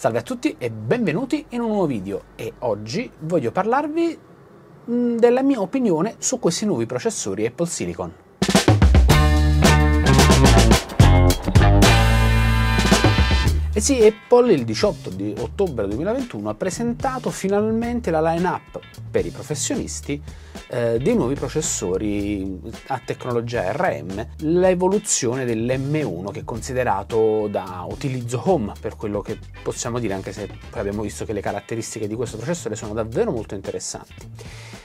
Salve a tutti e benvenuti in un nuovo video e oggi voglio parlarvi mm, della mia opinione su questi nuovi processori Apple Silicon. Eh e sì, Apple il 18 di ottobre 2021 ha presentato finalmente la line-up per i professionisti eh, dei nuovi processori a tecnologia RM, l'evoluzione dell'M1 che è considerato da utilizzo home, per quello che possiamo dire, anche se poi abbiamo visto che le caratteristiche di questo processore sono davvero molto interessanti.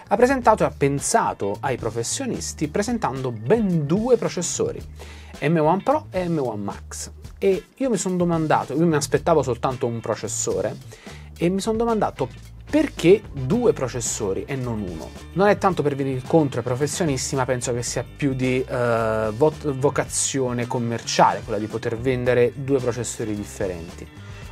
Ha presentato e ha pensato ai professionisti presentando ben due processori, M1 Pro e M1 Max e io mi sono domandato, io mi aspettavo soltanto un processore, e mi sono domandato perché due processori e non uno? Non è tanto per venire incontro ai professionisti, ma penso che sia più di eh, vocazione commerciale quella di poter vendere due processori differenti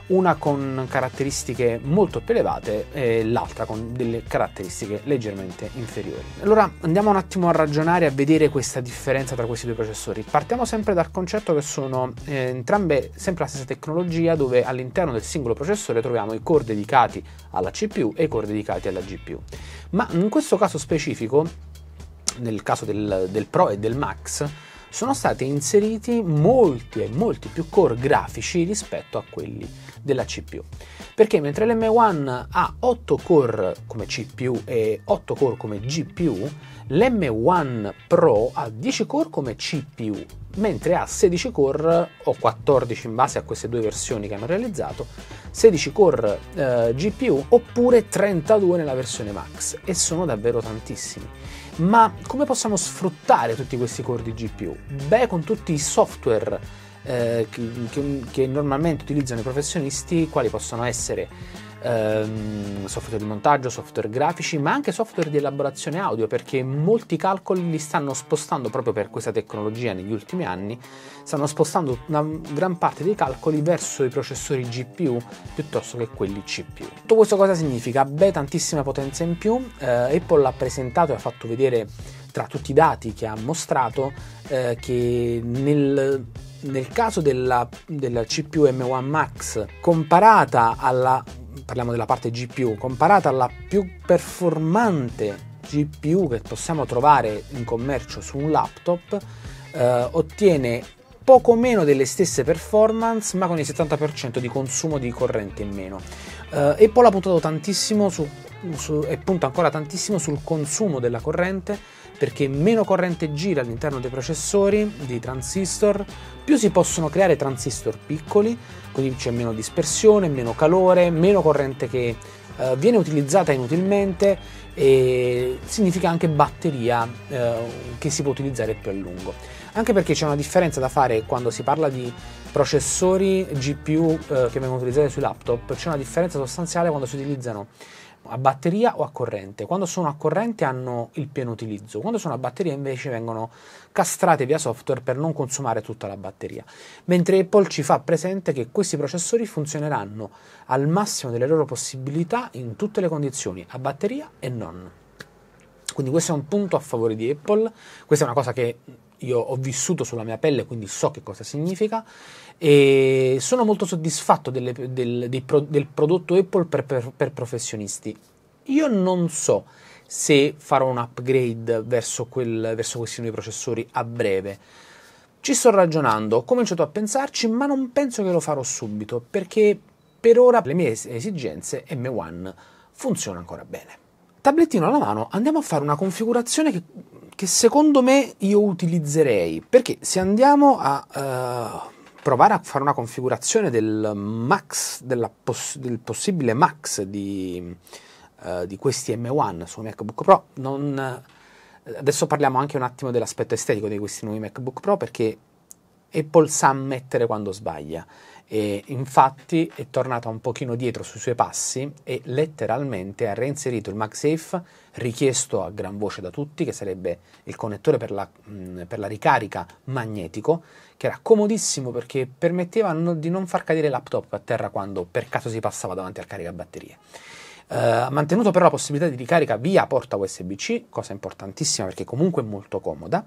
una con caratteristiche molto più elevate e l'altra con delle caratteristiche leggermente inferiori. Allora andiamo un attimo a ragionare e a vedere questa differenza tra questi due processori. Partiamo sempre dal concetto che sono eh, entrambe sempre la stessa tecnologia dove all'interno del singolo processore troviamo i core dedicati alla CPU e i core dedicati alla GPU. Ma in questo caso specifico, nel caso del, del Pro e del Max, sono stati inseriti molti e molti più core grafici rispetto a quelli della CPU. Perché mentre l'M1 ha 8 core come CPU e 8 core come GPU, l'M1 Pro ha 10 core come CPU, mentre ha 16 core o 14 in base a queste due versioni che hanno realizzato, 16 core eh, GPU oppure 32 nella versione max e sono davvero tantissimi. Ma come possiamo sfruttare tutti questi core di GPU? Beh, con tutti i software eh, che, che, che normalmente utilizzano i professionisti, quali possono essere ehm, software di montaggio, software grafici, ma anche software di elaborazione audio, perché molti calcoli li stanno spostando proprio per questa tecnologia negli ultimi anni, stanno spostando una gran parte dei calcoli verso i processori GPU piuttosto che quelli CPU. Tutto questo cosa significa? Beh, tantissima potenza in più, eh, Apple l'ha presentato e ha fatto vedere tra tutti i dati che ha mostrato eh, che nel nel caso della, della CPU M1 Max comparata alla parliamo della parte GPU, comparata alla più performante GPU che possiamo trovare in commercio su un laptop, eh, ottiene poco meno delle stesse performance ma con il 70% di consumo di corrente in meno. Eh, Apple ha puntato tantissimo su su, e punta ancora tantissimo sul consumo della corrente perché meno corrente gira all'interno dei processori, dei transistor, più si possono creare transistor piccoli, quindi c'è meno dispersione, meno calore, meno corrente che eh, viene utilizzata inutilmente e significa anche batteria eh, che si può utilizzare più a lungo. Anche perché c'è una differenza da fare quando si parla di processori GPU eh, che vengono utilizzati sui laptop, c'è una differenza sostanziale quando si utilizzano a batteria o a corrente. Quando sono a corrente hanno il pieno utilizzo, quando sono a batteria invece vengono castrate via software per non consumare tutta la batteria. Mentre Apple ci fa presente che questi processori funzioneranno al massimo delle loro possibilità in tutte le condizioni, a batteria e non. Quindi questo è un punto a favore di Apple, questa è una cosa che io ho vissuto sulla mia pelle, quindi so che cosa significa e sono molto soddisfatto delle, del, pro, del, prodotto Apple per, per, per professionisti. Io non so se farò un upgrade verso, quel, verso, questi nuovi processori a breve. Ci sto ragionando, ho cominciato a pensarci, ma non penso che lo farò subito, perché per ora le mie esigenze M1 funzionano ancora bene. Tablettino alla mano, andiamo a fare una configurazione che che secondo me io utilizzerei, perché se andiamo a uh, provare a fare una configurazione del max, pos- del possibile max di, uh, di, questi M1 su MacBook Pro, non, eh, adesso parliamo anche un attimo dell'aspetto estetico di questi nuovi MacBook Pro perché Apple sa ammettere quando sbaglia. E infatti è tornata un pochino dietro sui suoi passi e letteralmente ha reinserito il MagSafe richiesto a gran voce da tutti, che sarebbe il connettore per la, mm, per la ricarica magnetico, che era comodissimo perché permetteva no, di non far cadere il laptop a terra quando per caso si passava davanti al caricabatterie. Eh, ha uh, mantenuto però la possibilità di ricarica via porta USB-C, cosa importantissima perché comunque è molto comoda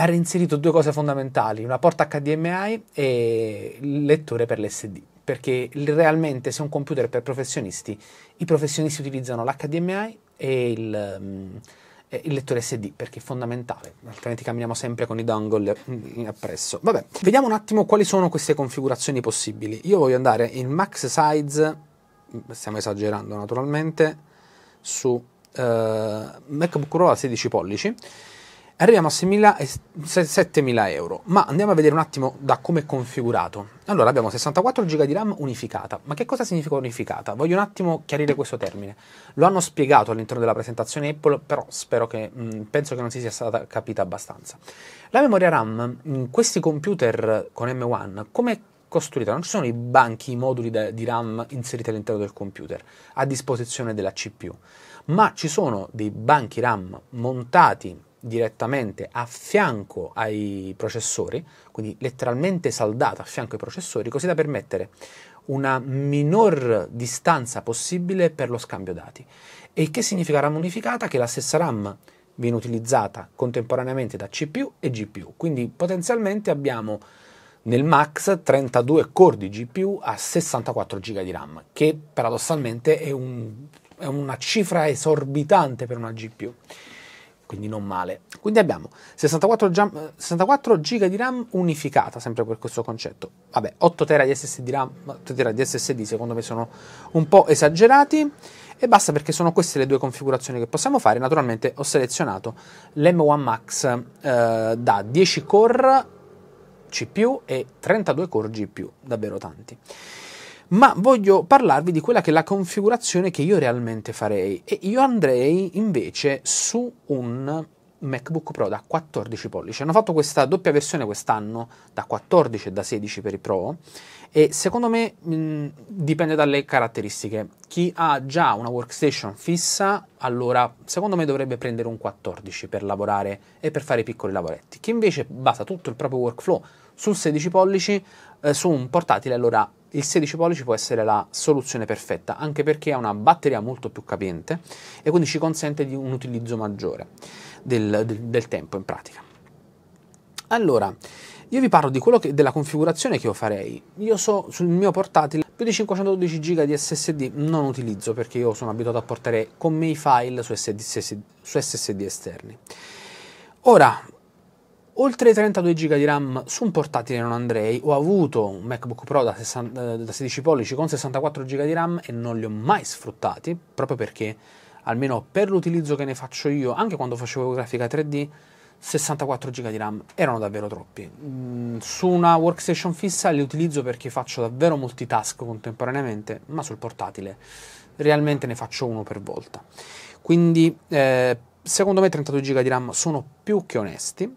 ha reinserito due cose fondamentali, una porta HDMI e il lettore per l'SD, perché realmente se un computer è per professionisti, i professionisti utilizzano l'HDMI e il, um, il lettore SD perché è fondamentale, altrimenti camminiamo sempre con i dongle mm, appresso. Vabbè, vediamo un attimo quali sono queste configurazioni possibili. Io voglio andare in max size, mm, stiamo esagerando naturalmente, su uh, MacBook Pro a 16 pollici arriviamo a 7.000 eh, euro, ma andiamo a vedere un attimo da come è configurato. Allora abbiamo 64 GB di RAM unificata, ma che cosa significa unificata? Voglio un attimo chiarire questo termine. Lo hanno spiegato all'interno della presentazione Apple, però spero che, mh, mm, penso che non si sia stata capita abbastanza. La memoria RAM in questi computer con M1 come è costruita? Non ci sono i banchi, i moduli de, di RAM inseriti all'interno del computer a disposizione della CPU, ma ci sono dei banchi RAM montati direttamente a fianco ai processori, quindi letteralmente saldata a fianco ai processori, così da permettere una minor distanza possibile per lo scambio dati. E che significa RAM unificata? Che la stessa RAM viene utilizzata contemporaneamente da CPU e GPU, quindi potenzialmente abbiamo nel max 32 core di GPU a 64 GB di RAM, che paradossalmente è, un, è una cifra esorbitante per una GPU quindi non male. Quindi abbiamo 64, jam, 64 GB di RAM unificata, sempre per questo concetto. Vabbè, 8 TB di SSD RAM, 8 TB di SSD secondo me sono un po' esagerati e basta perché sono queste le due configurazioni che possiamo fare. Naturalmente ho selezionato l'M1 Max eh, da 10 core CPU e 32 core GPU, davvero tanti ma voglio parlarvi di quella che è la configurazione che io realmente farei e io andrei invece su un MacBook Pro da 14 pollici. Hanno fatto questa doppia versione quest'anno da 14 e da 16 per i Pro e secondo me mh, dipende dalle caratteristiche. Chi ha già una workstation fissa, allora secondo me dovrebbe prendere un 14 per lavorare e per fare i piccoli lavoretti. Chi invece basa tutto il proprio workflow sul 16 pollici eh, su un portatile, allora il 16 pollici può essere la soluzione perfetta, anche perché ha una batteria molto più capiente e quindi ci consente di un utilizzo maggiore del, del, del tempo in pratica. Allora, io vi parlo che, della configurazione che io farei. Io so sul mio portatile più di 512 GB di SSD non utilizzo perché io sono abituato a portare con me i file su SSD, su SSD esterni. Ora, Oltre 32 GB di RAM su un portatile non andrei, ho avuto un MacBook Pro da, 60, eh, da 16 pollici con 64 GB di RAM e non li ho mai sfruttati, proprio perché, almeno per l'utilizzo che ne faccio io, anche quando facevo grafica 3D, 64 GB di RAM erano davvero troppi. Mm, su una workstation fissa li utilizzo perché faccio davvero multitask contemporaneamente, ma sul portatile realmente ne faccio uno per volta. Quindi eh, secondo me 32 GB di RAM sono più che onesti.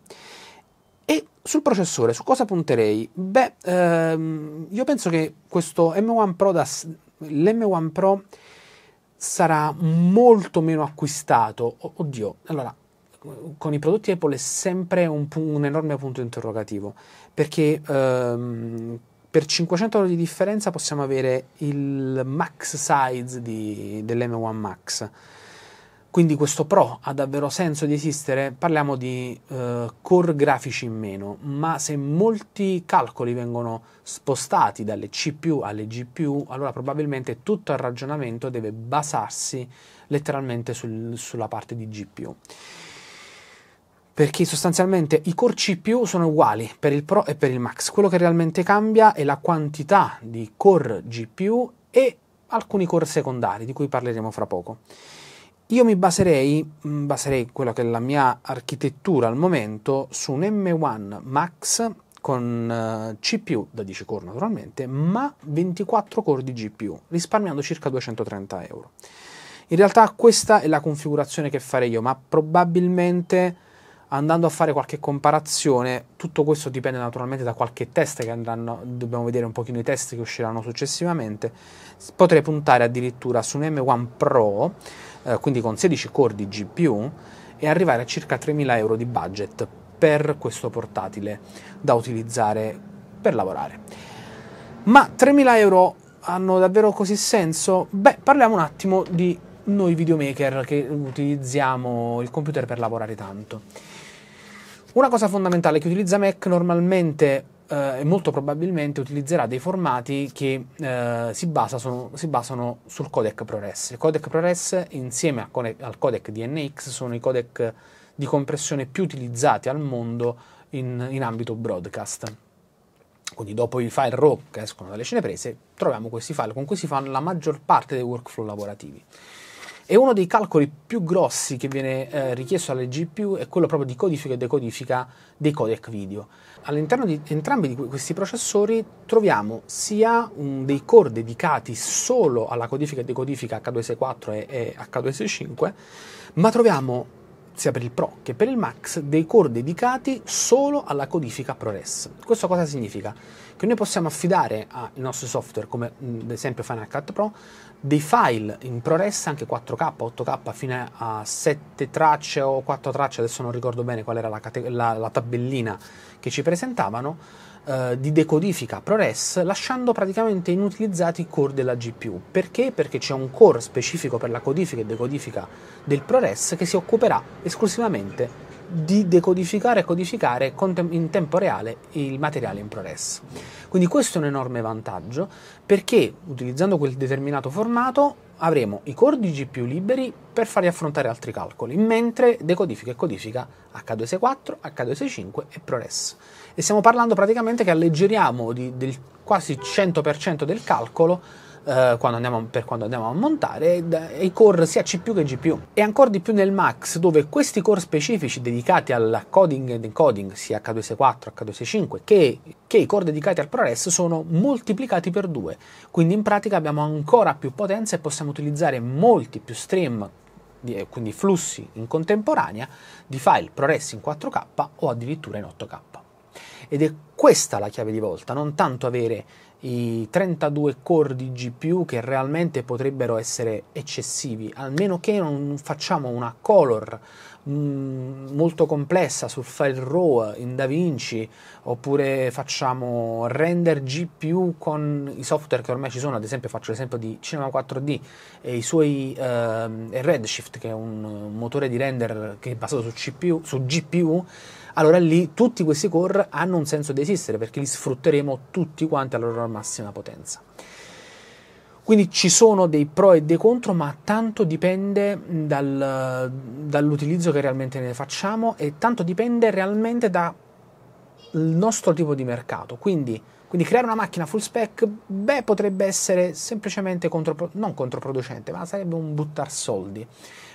E sul processore, su cosa punterei? Beh, ehm, io penso che questo M1 Pro, da, l'M1 Pro sarà molto meno acquistato. Oddio, allora, con i prodotti Apple è sempre un, un enorme punto interrogativo, perché ehm, per 500 euro di differenza possiamo avere il max size di, dell'M1 Max quindi questo Pro ha davvero senso di esistere? Parliamo di eh, core grafici in meno, ma se molti calcoli vengono spostati dalle CPU alle GPU, allora probabilmente tutto il ragionamento deve basarsi letteralmente sul, sulla parte di GPU perché sostanzialmente i core CPU sono uguali per il Pro e per il Max. Quello che realmente cambia è la quantità di core GPU e alcuni core secondari, di cui parleremo fra poco. Io mi baserei, mm, baserei quella che è la mia architettura al momento, su un M1 Max con eh, CPU da 10 core naturalmente, ma 24 core di GPU, risparmiando circa 230 euro. In realtà questa è la configurazione che farei io, ma probabilmente andando a fare qualche comparazione, tutto questo dipende naturalmente da qualche test che andranno, dobbiamo vedere un pochino i test che usciranno successivamente, potrei puntare addirittura su un M1 Pro eh, quindi con 16 core di GPU, e arrivare a circa 3.000 euro di budget per questo portatile da utilizzare per lavorare. Ma 3.000 euro hanno davvero così senso? Beh, parliamo un attimo di noi videomaker che utilizziamo il computer per lavorare tanto. Una cosa fondamentale che utilizza Mac normalmente eh, molto probabilmente utilizzerà dei formati che eh, si, basano, si, basano, sul codec ProRes. Il codec ProRes insieme cone- al codec DNX sono i codec di compressione più utilizzati al mondo in, in ambito broadcast. Quindi dopo i file RAW che escono dalle scene prese, troviamo questi file con cui si fanno la maggior parte dei workflow lavorativi. E uno dei calcoli più grossi che viene eh, richiesto alle GPU è quello proprio di codifica e decodifica dei codec video. All'interno di entrambi di questi processori troviamo sia um, dei core dedicati solo alla codifica e decodifica H264 e, e H265, ma troviamo sia per il Pro che per il Max, dei core dedicati solo alla codifica ProRes. Questo cosa significa? Che noi possiamo affidare ai nostri software, come ad esempio Final Cut Pro, dei file in ProRes anche 4K, 8K, fino a 7 tracce o 4 tracce, adesso non ricordo bene qual era la, la, la tabellina che ci presentavano, eh, di decodifica ProRes lasciando praticamente inutilizzati i core della GPU. Perché? Perché c'è un core specifico per la codifica e decodifica del ProRes che si occuperà esclusivamente di decodificare e codificare in tempo reale il materiale in ProRes. Quindi questo è un enorme vantaggio perché utilizzando quel determinato formato avremo i cordici più liberi per farli affrontare altri calcoli, mentre decodifica e codifica h 4 h 5 e ProRes. E stiamo parlando praticamente che alleggeriamo di, del quasi 100% del calcolo eh, quando andiamo, per quando andiamo a montare i core sia CPU che GPU e ancora di più nel Max dove questi core specifici dedicati al coding ed encoding sia H264, H265 che, che i core dedicati al ProRes sono moltiplicati per due quindi in pratica abbiamo ancora più potenza e possiamo utilizzare molti più stream eh, quindi flussi in contemporanea di file ProRes in 4K o addirittura in 8K. Ed è questa la chiave di volta, non tanto avere i 32 core di GPU che realmente potrebbero essere eccessivi, almeno che non facciamo una color mm, molto complessa sul file RAW in DaVinci oppure facciamo render GPU con i software che ormai ci sono, ad esempio faccio l'esempio di Cinema 4D e i suoi eh, Redshift che è un motore di render che è basato su, CPU, su GPU allora lì tutti questi core hanno un senso di esistere perché li sfrutteremo tutti quanti alla loro massima potenza. Quindi ci sono dei pro e dei contro, ma tanto dipende dal, dall'utilizzo che realmente ne facciamo e tanto dipende realmente dal nostro tipo di mercato. Quindi, quindi creare una macchina full spec, beh, potrebbe essere semplicemente contropro- non controproducente, ma sarebbe un buttare soldi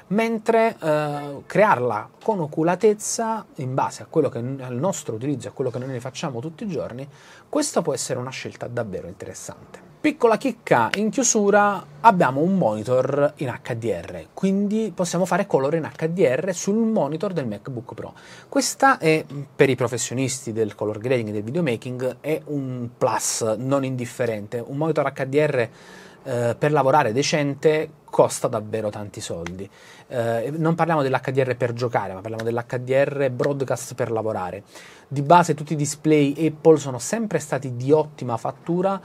mentre eh, crearla con oculatezza in base che, al nostro utilizzo, e a quello che noi ne facciamo tutti i giorni, questa può essere una scelta davvero interessante. Piccola chicca, in chiusura abbiamo un monitor in HDR, quindi possiamo fare color in HDR sul monitor del MacBook Pro. Questa è mm, per i professionisti del color grading e del videomaking è un plus non indifferente, un monitor HDR eh, per lavorare decente costa davvero tanti soldi. Eh, non parliamo dell'HDR per giocare, ma parliamo dell'HDR broadcast per lavorare. Di base tutti i display Apple sono sempre stati di ottima fattura,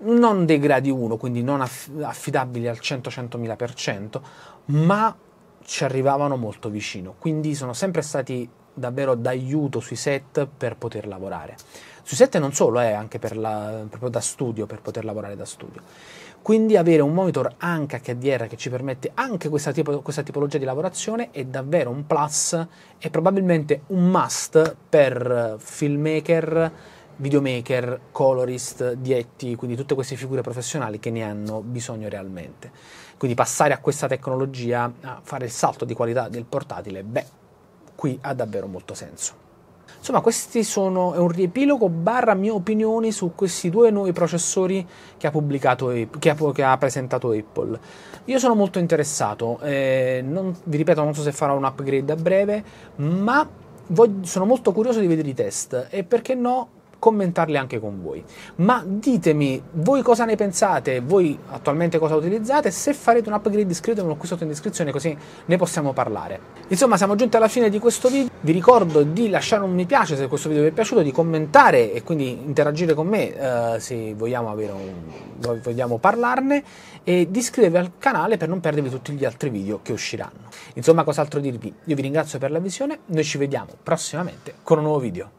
non dei gradi 1, quindi non affidabili al 100-100.000%, ma ci arrivavano molto vicino, quindi sono sempre stati davvero d'aiuto sui set per poter lavorare. Sui set non solo, eh, anche per la, proprio da studio, per poter lavorare da studio. Quindi avere un monitor anche HDR che ci permette anche questa, tipo, questa tipologia di lavorazione è davvero un plus e probabilmente un must per filmmaker, videomaker, colorist, dietti, quindi tutte queste figure professionali che ne hanno bisogno realmente. Quindi passare a questa tecnologia, a fare il salto di qualità del portatile, beh, qui ha davvero molto senso. Insomma, questi sono è un riepilogo barra mie opinioni su questi due nuovi processori che ha, pubblicato, che ha, che ha presentato Apple. Io sono molto interessato, eh, non, vi ripeto, non so se farò un upgrade a breve, ma voglio, sono molto curioso di vedere i test e perché no commentarle anche con voi. Ma ditemi voi cosa ne pensate, voi attualmente cosa utilizzate, se farete un upgrade scrivetemelo qui sotto in descrizione così ne possiamo parlare. Insomma siamo giunti alla fine di questo video, vi ricordo di lasciare un mi piace se questo video vi è piaciuto, di commentare e quindi interagire con me eh, se vogliamo, un, vogliamo parlarne e di iscrivervi al canale per non perdervi tutti gli altri video che usciranno. Insomma cos'altro dirvi, io vi ringrazio per la visione, noi ci vediamo prossimamente con un nuovo video.